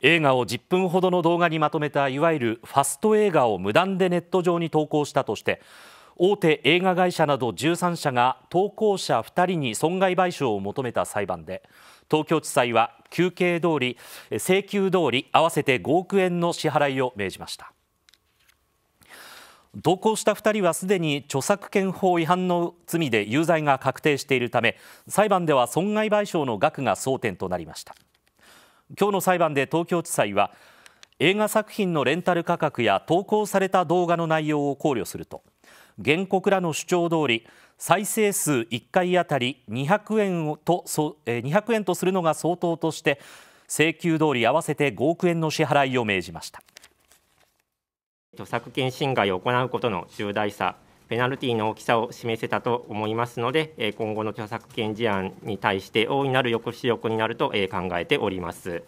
映画を10分ほどの動画にまとめたいわゆるファスト映画を無断でネット上に投稿したとして大手映画会社など13社が投稿者2人に損害賠償を求めた裁判で東京地裁は求刑通り請求通り合わせて5億円の支払いを命じました同行した2人はすでに著作権法違反の罪で有罪が確定しているため裁判では損害賠償の額が争点となりました今日の裁判で東京地裁は映画作品のレンタル価格や投稿された動画の内容を考慮すると原告らの主張通り再生数1回当たり200円と200円とするのが相当として請求通り合わせて5億円の支払いを命じました著作権侵害を行うことの重大さペナルティの大きさを示せたと思いますので、え今後の著作権事案に対して大いなる抑止力になると、え考えております。